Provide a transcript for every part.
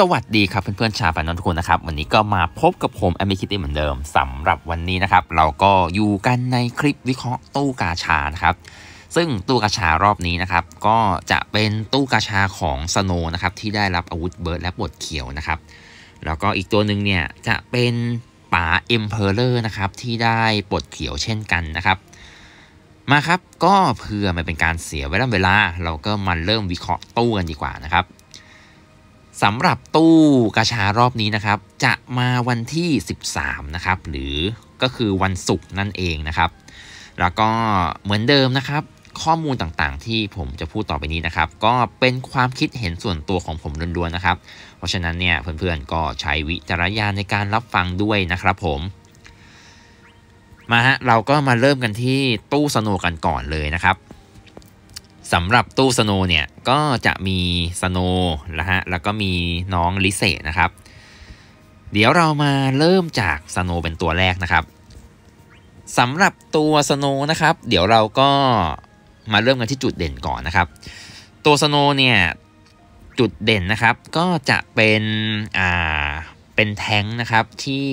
สวัสดีครับเพื่อน ๆ ชาวแฟนนทุกคนนะครับ วันนี้ก็มาพบกับผมแอมิคิตี้เหมือนเดิม สำหรับวันนี้นะครับ เราก็อยู่กันในคลิปวิเคราะห์ตู้กาชานะครับซึ่งตู้กาชารอบนี้นะครับก็จะเป็นตู้กาชาของสโนนะครับที่ได้รับอาวุธเบิร์ดและบทเขียวนะครับแล้วก็อีกตัวหนึ่งเนี่ยจะเป็นป๋าเอ็มเพอเลอร์นะครับที่ได้บทเขียวเช่นกันนะครับ มาครับก็เพื่อไม่เป็นการเสียเวลา เราก็มาเริ่มวิเคราะห์ตู้กันดีกว่านะครับสำหรับตู้กระชารอบนี้นะครับ จะมาวันที่ 13 นะครับ หรือก็คือวันศุกร์นั่นเองนะครับ แล้วก็เหมือนเดิมนะครับ ข้อมูลต่างๆที่ผมจะพูดต่อไปนี้นะครับ ก็เป็นความคิดเห็นส่วนตัวของผมล้วนๆนะครับ เพราะฉะนั้นเนี่ยเพื่อนๆก็ใช้วิจารณญาณในการรับฟังด้วยนะครับ ผม มาฮะเราก็มาเริ่มกันที่ตู้สนุกกันก่อนเลยนะครับสำหรับตู้สโนเนี่ยก็จะมีสโนนะฮะ แล้วก็มีน้องลิเซนะครับ เดี๋ยวเรามาเริ่มจากสโนเป็นตัวแรกนะครับ สำหรับตัวสโนนะครับ เดี๋ยวเราก็มาเริ่มกันที่จุดเด่นก่อนนะครับ ตัวสโนเนี่ยจุดเด่นนะครับก็จะเป็น อ่า เป็นแท้งนะครับที่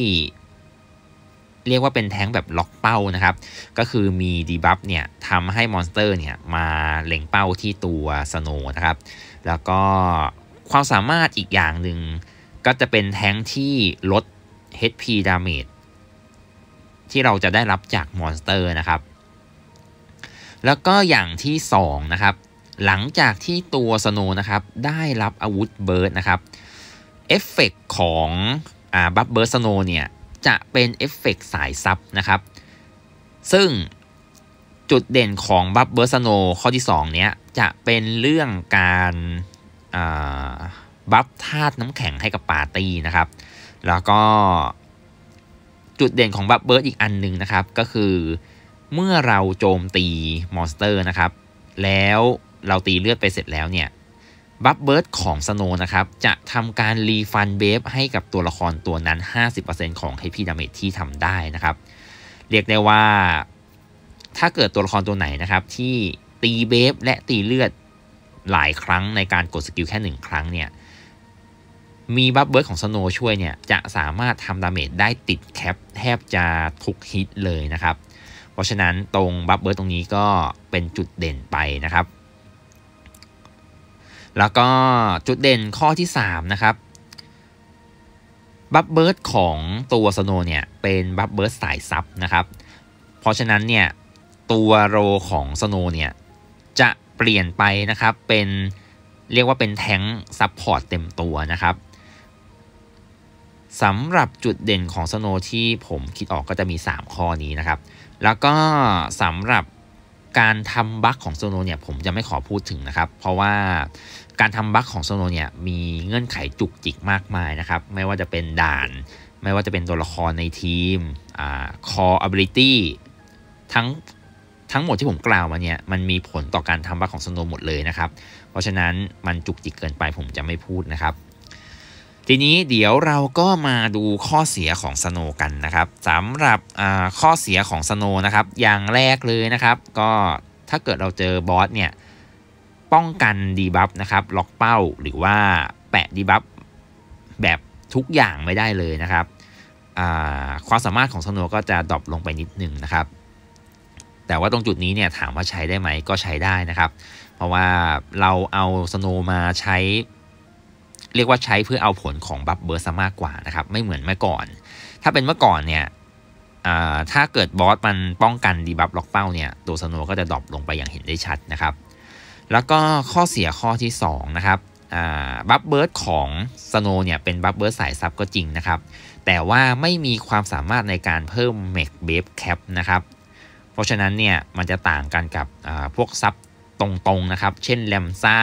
เรียกว่าเป็นแท้งแบบล็อกเป้านะครับ ก็คือมีดีบัฟเนี่ยทำให้มอนสเตอร์เนี่ย มาเล็งเป้าที่ตัวสโนนะครับ แล้วก็ความสามารถอีกอย่างหนึ่งก็จะเป็นแท้งที่ลด HP damage ที่เราจะได้รับจากมอนสเตอร์นะครับ แล้วก็อย่างที่ 2 นะครับ หลังจากที่ตัวสโนนะครับ ได้รับอาวุธเบิร์ดนะครับเอฟเฟกของอบัฟเบิร์ดสโนเนี่ยจะเป็นเอฟเฟกสายซับนะครับ ซึ่งจุดเด่นของบัฟเบอร์สโนข้อที่ 2 เนี้ย จะเป็นเรื่องการบัฟธาตุน้ำแข็งให้กับปาร์ตี้นะครับ แล้วก็จุดเด่นของบัฟเบิร์ดอีกอันหนึ่งนะครับ ก็คือเมื่อเราโจมตีมอนสเตอร์นะครับ แล้วเราตีเลือดไปเสร็จแล้วเนี่ยบัฟเบิร์ดของสโนนะครับ จะทำการรีฟันเบฟให้กับตัวละครตัวนั้น 50%ของ HP ดาเมจที่ทำได้นะครับ เรียกได้ว่า ถ้าเกิดตัวละครตัวไหนนะครับ ที่ตีเบฟและตีเลือด หลายครั้งในการกดสกิลแค่ 1 ครั้งเนี่ย มีบัฟเบิร์ดของสโนช่วยเนี่ยจะสามารถทำดาเมจได้ติดแคปแทบจะทุกฮิตเลยนะครับ เพราะฉะนั้นตรงบัฟเบิร์ดตรงนี้ก็เป็นจุดเด่นไปนะครับแล้วก็จุดเด่นข้อที่3นะครับบัฟเบิร์ดของตัวสโนเนี่ยเป็นบัฟเบิร์ดสายซับนะครับ เพราะฉะนั้นเนี่ยตัวโรของสโนเนี่ยจะเปลี่ยนไปนะครับเป็นเรียกว่าเป็นแท้งซับพอร์ตเต็มตัวนะครับสำหรับจุดเด่นของสโนที่ผมคิดออกก็จะมี 3 ข้อนี้นะครับ แล้วก็สำหรับการทำบั๊กของโซโนเนี่ยผมจะไม่ขอพูดถึงนะครับเพราะว่าการทำบั๊กของโซโนเนี่ยมีเงื่อนไขจุกจิกมากมายนะครับไม่ว่าจะเป็นด่าน ไม่ว่าจะเป็นตัวละครในทีมอ่า core a b i l i t ทั้งทั้งหมดที่ผมกล่าวมาเนี่ยมันมีผลต่อการทำบั๊กของโซโนหมดเลยนะครับเพราะฉะนั้นมันจุกจิกเกินไปผมจะไม่พูดนะครับทีนี้เดี๋ยวเราก็มาดูข้อเสียของสโนกันนะครับสำหรับข้อเสียของสโนนะครับอย่างแรกเลยนะครับก็ถ้าเกิดเราเจอบอสเนี่ยป้องกันดีบัฟ นะครับ ล็อกเป้าหรือว่าแปะดีบัฟ แบบทุกอย่างไม่ได้เลยนะครับ ความสามารถของสโนก็จะดรอปลงไปนิดหนึ่งนะครับ แต่ว่าตรงจุดนี้เนี่ยถามว่าใช้ได้ไหมก็ใช้ได้นะครับ เพราะว่าเราเอาสโนมาใช้เรียกว่าใช้เพื่อเอาผลของบัฟเบิร์สมากกว่านะครับไม่เหมือนเมื่อก่อน ถ้าเป็นเมื่อก่อนเนี่ยถ้าเกิดบอสมันป้องกันดีบัฟล็อกเป้าเนี่ยตัวสโนก็จะดรอปลงไปอย่างเห็นได้ชัดนะครับแล้วก็ข้อเสียข้อที่2นะครับบัฟเบิร์ดของสโนเนี่ยเป็นบัฟเบิร์ดสายซับก็จริงนะครับแต่ว่าไม่มีความสามารถในการเพิ่มเมกเบฟแคปนะครับเพราะฉะนั้นเนี่ยมันจะต่างกันกับพวกซับตรงๆนะครับเช่นแลมซ่า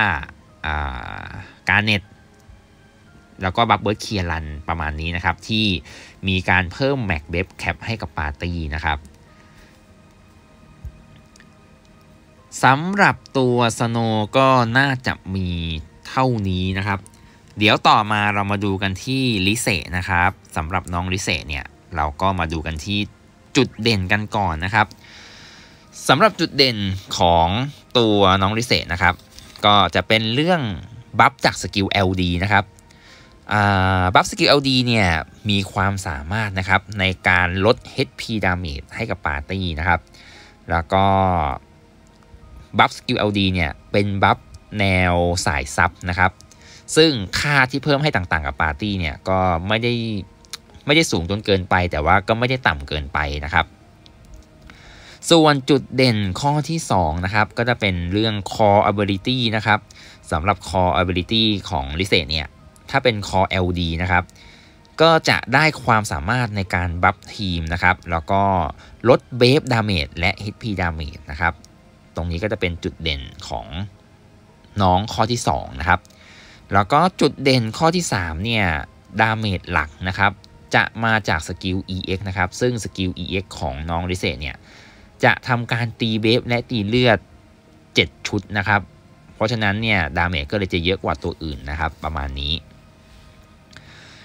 การเน็ตแล้วก็บัฟเบิร์ดเคียรันประมาณนี้นะครับ ที่มีการเพิ่มแม็กเบฟแคปให้กับปาร์ตี้นะครับสำหรับตัวสโนก็น่าจะมีเท่านี้นะครับ เดี๋ยวต่อมาเรามาดูกันที่ลิเซนะครับสำหรับน้องลิเซเนี่ยเราก็มาดูกันที่จุดเด่นกันก่อนนะครับสำหรับจุดเด่นของตัวน้องลิเซนะครับ ก็จะเป็นเรื่องบัฟจากสกิล LD นะครับบัฟสกิลเอลดีเนี่ยมีความสามารถนะครับในการลด HP ดาเมจให้กับปาร์ตี้นะครับ แล้วก็บัฟสกิลเอลดีเนี่ยเป็นบัฟแนวสายซับนะครับซึ่งค่าที่เพิ่มให้ต่างๆ กับปาร์ตี้เนี่ยก็ไม่ได้ไม่ได้สูงจนเกินไปแต่ว่าก็ไม่ได้ต่ำเกินไปนะครับส่วนจุดเด่นข้อที่2นะครับก็จะเป็นเรื่อง Core Ability นะครับสำหรับ Core Ability ของลิเซเนี่ยถ้าเป็น Core LD นะครับ ก็จะได้ความสามารถในการบัฟทีมนะครับ แล้วก็ลดเบฟดาเมจและ HP ดาเมจนะครับ ตรงนี้ก็จะเป็นจุดเด่นของน้องข้อที่ 2 นะครับ แล้วก็จุดเด่นข้อที่ 3 เนี่ยดาเมจหลักนะครับ จะมาจากสกิล EX นะครับ ซึ่งสกิล EX ของน้องริเซเนี่ย จะทำการตีเบฟและตีเลือด 7 ชุดนะครับ เพราะฉะนั้นเนี่ยดาเมจก็เลยจะเยอะกว่าตัวอื่นนะครับ ประมาณนี้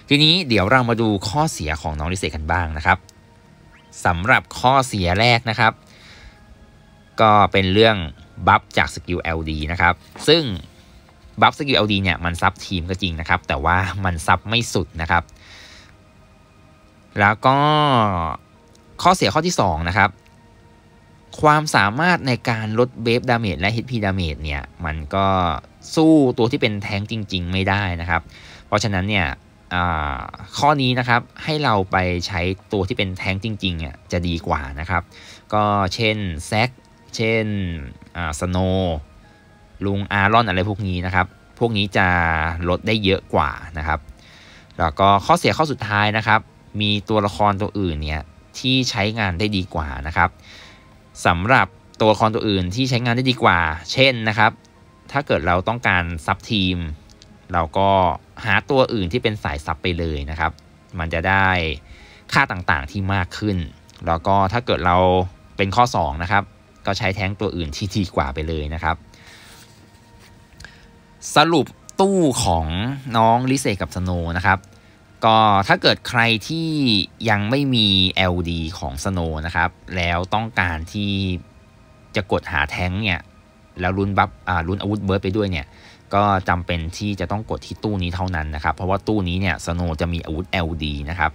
ทีนี้ เดี๋ยวเรามาดูข้อเสียของน้องลิเซกันบ้างนะครับสำหรับข้อเสียแรกนะครับ ก็เป็นเรื่องบัฟจากสกิล LD นะครับ ซึ่งบัฟสกิล LD เนี่ยมันซับทีมก็จริงนะครับ แต่ว่ามันซับไม่สุดนะครับ แล้วก็ข้อเสียข้อที่ 2 นะครับ ความสามารถในการลดเบฟดาเมจและ HP ดาเมจเนี่ยมันก็สู้ตัวที่เป็นแทงจริง ๆ ไม่ได้นะครับ เพราะฉะนั้นเนี่ยข้อนี้นะครับให้เราไปใช้ตัวที่เป็นแท้งจริงๆอ่ะจะดีกว่านะครับ ก็เช่นแซกเช่นสโนลุงอารอนอะไรพวกนี้นะครับพวกนี้จะลดได้เยอะกว่านะครับแล้วก็ข้อเสียข้อสุดท้ายนะครับมีตัวละครตัวอื่นเนี่ย ที่ใช้งานได้ดีกว่านะครับสำหรับตัวละครตัวอื่นที่ใช้งานได้ดีกว่า เช่นนะครับ ถ้าเกิดเราต้องการซับทีมเราก็หาตัวอื่นที่เป็นสายซับไปเลยนะครับ มันจะได้ค่าต่างๆที่มากขึ้น แล้วก็ถ้าเกิดเราเป็นข้อ2นะครับ ก็ใช้แท้งตัวอื่นที่ดีกว่าไปเลยนะครับ สรุปตู้ของน้องลิเซกับสโนนะครับ ก็ถ้าเกิดใครที่ยังไม่มี LD ของสโนนะครับ แล้วต้องการที่จะกดหาแท้งเนี่ยแล้วลุ้นบัฟลุ้นอาวุธเบิร์ดไปด้วยเนี่ยก็จำเป็นที่จะต้องกดที่ตู้นี้เท่านั้นนะครับ เพราะว่าตู้นี้เนี่ยสโนจะมีอาวุธ LD นะครับ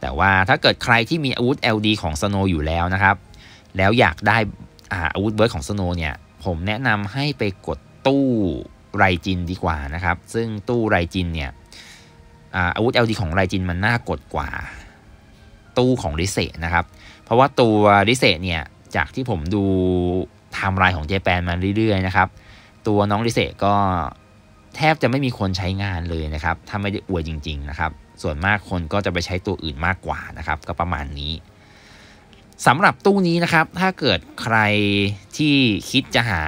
แต่ว่าถ้าเกิดใครที่มีอาวุธ LD ของสโนอยู่แล้วนะครับ แล้วอยากได้อาวุธเบิร์ดของสโนเนี่ย ผมแนะนำให้ไปกดตู้ไรจินดีกว่านะครับ ซึ่งตู้ไรจินเนี่ยอาวุธ LD ของไรจินมันน่ากดกว่าตู้ของริเซนะครับ เพราะว่าตัวริเซเนี่ยจากที่ผมดูไทม์ไลน์ของเจแปนมาเรื่อยๆนะครับ ตัวน้องลิเซก็แทบจะไม่มีคนใช้งานเลยนะครับ ถ้าไม่ได้อวยจริง ๆนะครับ ส่วนมากคนก็จะไปใช้ตัวอื่นมากกว่านะครับ ก็ประมาณนี้สำหรับตู้นี้นะครับ ถ้าเกิดใครที่คิดจะหา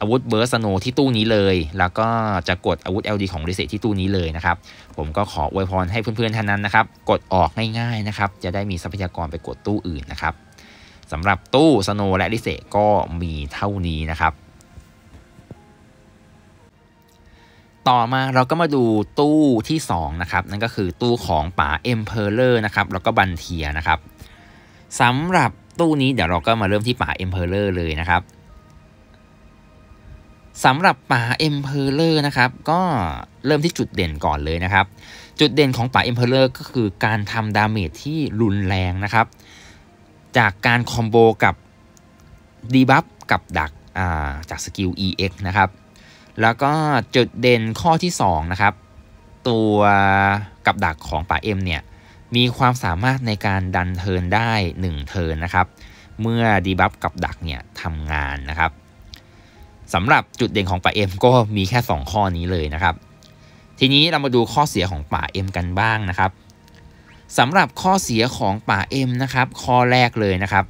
อาวุธเบอร์สโนที่ตู้นี้เลย แล้วก็จะกดอาวุธ LD ของริเซที่ตู้นี้เลยนะครับ ผมก็ขออวยพรให้เพื่อนๆท่านนั้นนะครับ กดออกง่ายๆนะครับ จะได้มีทรัพยากรไปกดตู้อื่นนะครับสำหรับตู้สโนและลิเซก็มีเท่านี้นะครับ ต่อมาเราก็มาดูตู้ที่ 2 นะครับนั่นก็คือตู้ของป๋าเอ็มเพอเลอร์นะครับ แล้วก็บันเทียนะครับสำหรับตู้นี้เดี๋ยวเราก็มาเริ่มที่ป๋าเอ็มเพอเลอร์เลยนะครับสำหรับป่าเอ็มเพลเลอร์นะครับ ก็เริ่มที่จุดเด่นก่อนเลยนะครับจุดเด่นของป่าเอ็มเพลเลอร์ ก็คือการทำดาเมจที่รุนแรงนะครับจากการคอมโบกับดีบัฟกับดักาจากสกิล EX นะครับ แล้วก็จุดเด่นข้อที่2นะครับตัวกับดักของป่าเอ็มเนี่ยมีความสามารถในการดันเทินได้ 1 เทินนะครับเมื่อดีบัฟกับดักเนี่ยทำงานนะครับสำหรับจุดเด่นของป่าเอ็มก็มีแค่ 2 ข้อนี้เลยนะครับ ทีนี้เรามาดูข้อเสียของป่าเอ็มกันบ้างนะครับสำหรับข้อเสียของป่าเอ็มนะครับ ข้อแรกเลยนะครับ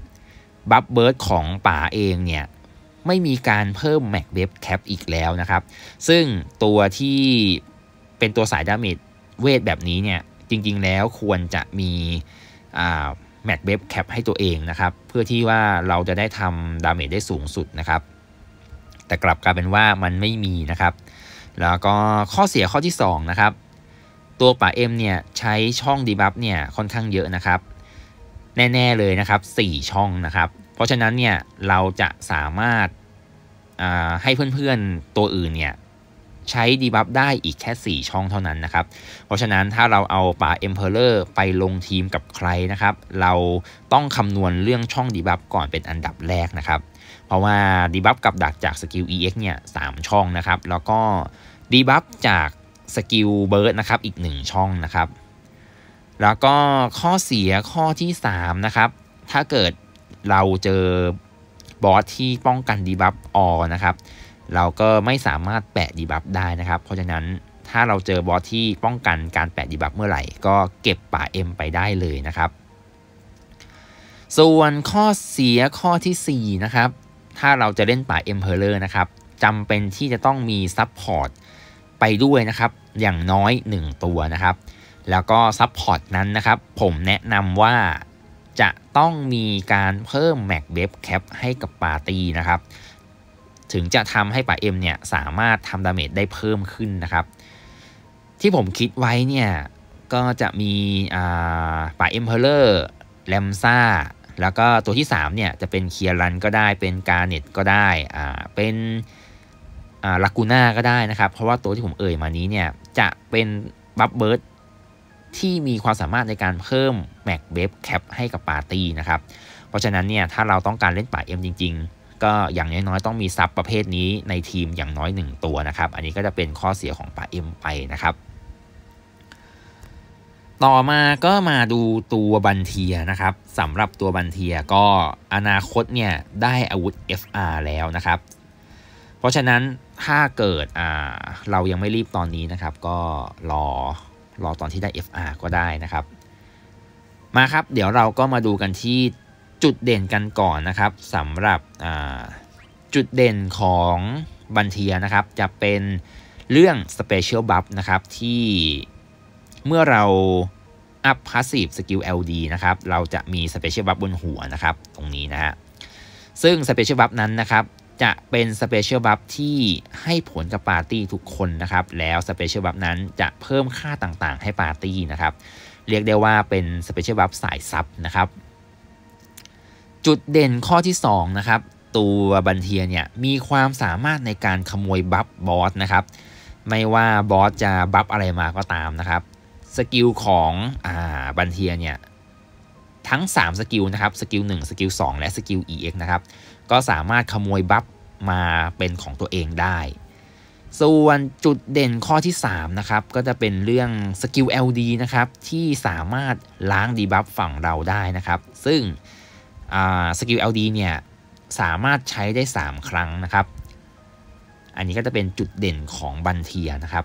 บัฟเบิร์ดของป่าเองเนี่ยไม่มีการเพิ่ม Mac เ e ฟ Cap อีกแล้วนะครับซึ่งตัวที่เป็นตัวสายดาเมจเวทแบบนี้เนี่ยจริงๆแล้วควรจะมีแม็กเบฟแคปให้ตัวเองนะครับ เพื่อที่ว่าเราจะได้ทำดาเมจได้สูงสุดนะครับ แต่กลับกลายเป็นว่ามันไม่มีนะครับ แล้วก็ข้อเสียข้อที่2นะครับตัวป่าเอ็มเนี่ยใช้ช่องดีบัฟเนี่ยค่อนข้างเยอะนะครับ แน่ๆเลยนะครับ 4 ช่องนะครับ เพราะฉะนั้นเนี่ยเราจะสามารถให้เพื่อนๆตัวอื่นเนี่ยใช้ดีบัฟได้อีกแค่ 4 ช่องเท่านั้นนะครับเพราะฉะนั้นถ้าเราเอาป่าเอ็มเพลเลอร์ไปลงทีมกับใครนะครับ เราต้องคำนวณเรื่องช่องดีบัฟก่อนเป็นอันดับแรกนะครับเพราะว่าดีบัฟกับดักจากสกิล EX เนี่ยสช่องนะครับ แล้วก็ดีบัฟจากสกิลเบิร์ดนะครับอีก1ช่องนะครับแล้วก็ข้อเสียข้อที่3นะครับถ้าเกิดเราเจอบอสที่ป้องกันดีบัฟออนะครับเราก็ไม่สามารถแปะดีบัฟได้นะครับ เพราะฉะนั้นถ้าเราเจอบอสที่ป้องกันการแปะดีบัฟเมื่อไหร่ ก็เก็บป่าเอ็มไปได้เลยนะครับ ส่วนข้อเสียข้อที่4นะครับถ้าเราจะเล่นป่าเอ็มเพลเลอร์นะครับจำเป็นที่จะต้องมีซับพอร์ตไปด้วยนะครับอย่างน้อย 1 ตัวนะครับ แล้วก็ซัพพอร์ตนั้นนะครับ ผมแนะนำว่าจะต้องมีการเพิ่ม Mac เ e ฟ Cap ให้กับปาร์ตี้นะครับ ถึงจะทำให้ป่าเอ็มเนี่ย สามารถทำดาเมจได้เพิ่มขึ้นนะครับ ที่ผมคิดไว้เนี่ย ก็จะมีป่าเอ็มเพลเลอร์แลมซ่าแล้วก็ตัวที่ 3 เนี่ย จะเป็นเคียรันก็ได้เป็นการเน็ตก็ได้เป็นลักูน่าก็ได้นะครับเพราะว่าตัวที่ผมเอ่ยมานี้เนี่ยจะเป็นบัฟเบิร์ดที่มีความสามารถในการเพิ่มแม็กเบฟแคปให้กับปาร์ตี้นะครับ เพราะฉะนั้นเนี่ยถ้าเราต้องการเล่นป่าเอ็มจริงๆ ก็อย่างน้อยๆต้องมีซับประเภทนี้ในทีมอย่างน้อย 1 ตัวนะครับ อันนี้ก็จะเป็นข้อเสียของป่าเอ็มไปนะครับ ต่อมาก็มาดูตัวบันเทียนะครับสำหรับตัวบันเทียก็อนาคตเนี่ยได้อาวุธ FR แล้วนะครับเพราะฉะนั้นถ้าเกิดเรายังไม่รีบตอนนี้นะครับ ก็รอรอตอนที่ได้ FR ก็ได้นะครับ มาครับเดี๋ยวเราก็มาดูกันที่จุดเด่นกันก่อนนะครับสำหรับจุดเด่นของบันเทียนะครับ จะเป็นเรื่อง Special Buff นะครับ ที่เมื่อเราอัพ Passive Skill LD นะครับ เราจะมี Special Buff บนหัวนะครับ ตรงนี้นะฮะซึ่ง Special Buff นั้นนะครับจะเป็นสเปเชียลบัฟที่ให้ผลกับปาร์ตี้ทุกคนนะครับ แล้วสเปเชียลบัฟนั้นจะเพิ่มค่าต่างๆ ให้ปาร์ตี้นะครับ เรียกได้ว่าเป็นสเปเชียลบัฟสายซับนะครับ จุดเด่นข้อที่2นะครับตัวบันเทียเนี่ยมีความสามารถในการขโมยบัฟบอสนะครับ ไม่ว่าบอสจะบัฟอะไรมาก็ตามนะครับสกิลของอ่าบันเทียเนี่ยทั้ง3สกิลนะครับสกิล1สกิล2และสกิล EX นะครับก็สามารถขโมยบัฟมาเป็นของตัวเองได้ ส่วนจุดเด่นข้อที่ 3 นะครับ ก็จะเป็นเรื่องสกิล LD นะครับที่สามารถล้างดีบัฟฝั่งเราได้นะครับซึ่งสกิล LD เนี่ยสามารถใช้ได้ 3 ครั้งนะครับ อันนี้ก็จะเป็นจุดเด่นของบันเทียนะครับ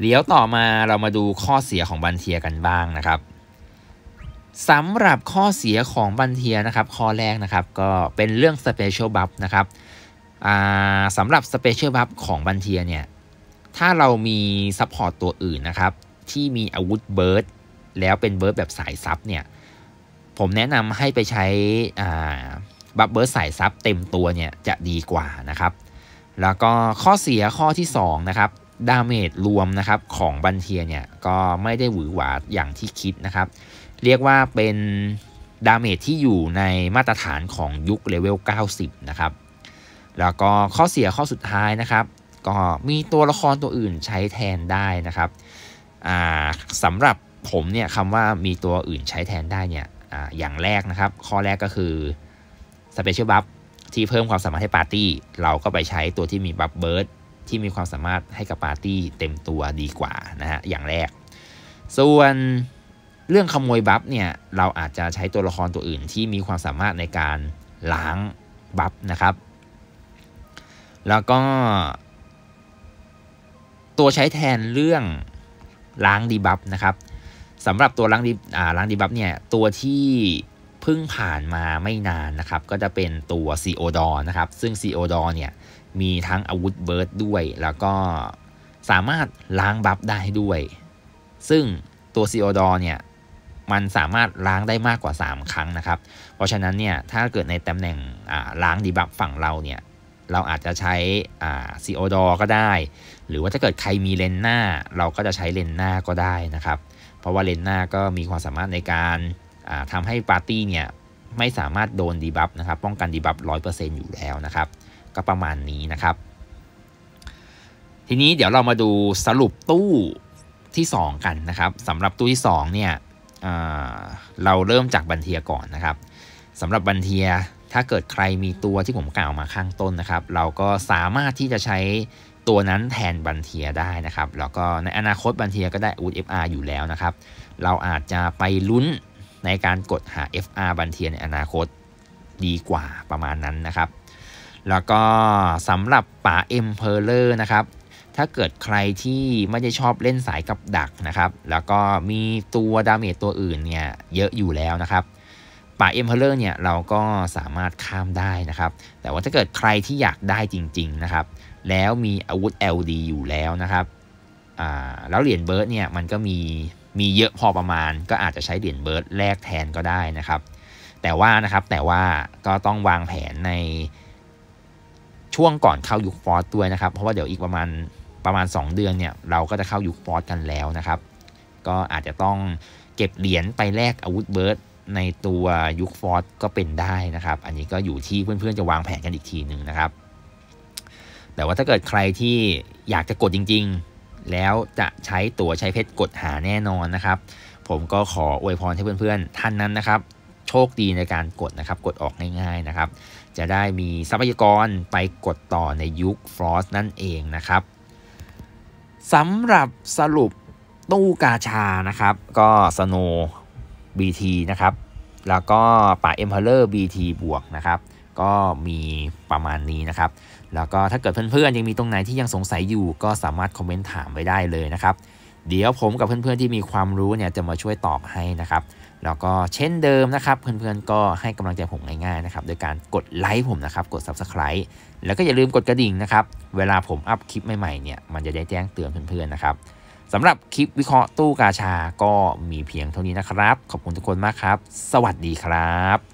เดี๋ยวต่อมาเรามาดูข้อเสียของบันเทียกันบ้างนะครับสำหรับข้อเสียของบันเทียนะครับ ข้อแรกนะครับก็เป็นเรื่องสเปเชียลบัฟนะครับสำหรับสเปเชียลบัฟของบันเทียเนี่ย ถ้าเรามีซัพพอร์ตตัวอื่นนะครับ ที่มีอาวุธเบิร์ดแล้วเป็นเบิร์ดแบบสายซับเนี่ย ผมแนะนำให้ไปใช้บัฟเบิร์ดสายซับเต็มตัวเนี่ยจะดีกว่านะครับ แล้วก็ข้อเสียข้อที่2นะครับดาเมจรวมนะครับของบันเทียเนี่ยก็ไม่ได้หวือหวาอย่างที่คิดนะครับเรียกว่าเป็น ดาเมจที่อยู่ในมาตรฐานของยุค เลเวล 90 นะครับ แล้วก็ข้อเสียข้อสุดท้ายนะครับ ก็มีตัวละครตัวอื่นใช้แทนได้นะครับสำหรับผมเนี่ยคำว่ามีตัวอื่นใช้แทนได้ เนี่ยออย่างแรกนะครับ ข้อแรกก็คือสเปเชียลบัฟที่เพิ่มความสามารถให้ปาร์ตี้เราก็ไปใช้ตัวที่มีบัฟเบิร์ดที่มีความสามารถให้กับปาร์ตี้เต็มตัวดีกว่านะฮะอย่างแรก ส่วนเรื่องขโมยบัฟเนี่ยเราอาจจะใช้ตัวละครตัวอื่นที่มีความสามารถในการล้างบัฟนะครับแล้วก็ ตัวใช้แทนเรื่องล้างดีบัฟนะครับสำหรับตัวล้างดีล้างดีบัฟเนี่ยตัวที่เพิ่งผ่านมาไม่นานนะครับ ก็จะเป็นตัวซีโอดอนะครับซึ่งซีโอดอเนี่ยมีทั้งอาวุธเบิร์ดด้วย แล้วก็สามารถล้างบัฟได้ด้วย ซึ่งตัวซีโอดอเนี่ยมันสามารถล้างได้มากกว่า 3 ครั้งนะครับ เพราะฉะนั้นเนี่ยถ้าเกิดในตำแหน่งล้างดีบัฟฝั่งเราเนี่ย เราอาจจะใช้ซีโอดอก็ได้ หรือว่าถ้าเกิดใครมีเลนหน้า เราก็จะใช้เลนหน้าก็ได้นะครับ เพราะว่าเลนหน้าก็มีความสามารถในการทำให้ปาร์ตี้เนี่ยไม่สามารถโดนดีบัฟนะครับ ป้องกันดีบัฟร้อยเปอร์เซ็นต์อยู่แล้วนะครับ ก็ประมาณนี้นะครับ ทีนี้เดี๋ยวเรามาดูสรุปตู้ที่ 2 กันนะครับสำหรับตู้ที่ 2 เนี่ยเราเริ่มจากบันเทียก่อนนะครับสำหรับบันเทีย ถ้าเกิดใครมีตัวที่ผมกล่าวมาข้างต้นนะครับ เราก็สามารถที่จะใช้ตัวนั้นแทนบันเทียได้นะครับ แล้วก็ในอนาคตบันเทียก็ได้อูดุธ FR อยู่แล้วนะครับ เราอาจจะไปลุ้นในการกดหา FR บันเทียในอนาคตดีกว่าประมาณนั้นนะครับแล้วก็สำหรับป่าเอ็มเพลเลอร์นะครับถ้าเกิดใครที่ไม่ได้ชอบเล่นสายกับดักนะครับ แล้วก็มีตัวดาเมจตัวอื่นเนี่ยเยอะอยู่แล้วนะครับป่าเอ็มเพลเลอร์เนี่ยเราก็สามารถข้ามได้นะครับ แต่ว่าถ้าเกิดใครที่อยากได้จริง ๆนะครับ แล้วมีอาวุธ LD อยู่แล้วนะครับแล้วเหรียญเบิร์ดเนี่ยมันก็มีมีเยอะพอประมาณ ก็อาจจะใช้เหรียญเบิร์ดแลกแทนก็ได้นะครับ แต่ว่านะครับแต่ว่าก็ต้องวางแผนในช่วงก่อนเข้ายุคฟอร์สด้วยนะครับเพราะว่าเดี๋ยวอีกประมาณประมาณ 2 เดือนเนี่ยเราก็จะเข้ายุคฟอสกันแล้วนะครับ ก็อาจจะต้องเก็บเหรียญไปแลกอาวุธเบิร์ดในตัวยุคฟอสก็เป็นได้นะครับ อันนี้ก็อยู่ที่เพื่อนๆ จะวางแผนกันอีกทีหนึ่งนะครับ แต่ว่าถ้าเกิดใครที่อยากจะกดจริง ๆ แล้วจะใช้ตัวใช้เพชรกดหาแน่นอนนะครับ ผมก็ขออวยพรให้เพื่อนๆ ท่านนั้นนะครับ โชคดีในการกดนะครับ กดออกง่าย ๆนะครับ จะได้มีทรัพยากรไปกดต่อในยุคฟรอสนั่นเองนะครับสำหรับสรุปตู้กาชานะครับ ก็สโนบีทีนะครับ แล้วก็ป่าเอ็มพาเลอร์บีทีบวกนะครับ ก็มีประมาณนี้นะครับ แล้วก็ถ้าเกิดเพื่อนๆ ยังมีตรงไหนที่ยังสงสัยอยู่ ก็สามารถคอมเมนต์ถามไว้ได้เลยนะครับ เดี๋ยวผมกับเพื่อนๆที่มีความรู้เนี่ยจะมาช่วยตอบให้นะครับแล้วก็เช่นเดิมนะครับเพื่อนๆ ก็ให้กำลังใจผมง่ายๆนะครับโดยการกดไลค์ผมนะครับ กด Subscribe แล้วก็อย่าลืมกดกระดิ่งนะครับ เวลาผมอัพคลิปใหม่ๆ เนี่ย มันจะได้แจ้งเตือนเพื่อนๆนะครับสำหรับคลิปวิเคราะห์ตู้กาชาก็มีเพียงเท่านี้นะครับ ขอบคุณทุกคนมากครับ สวัสดีครับ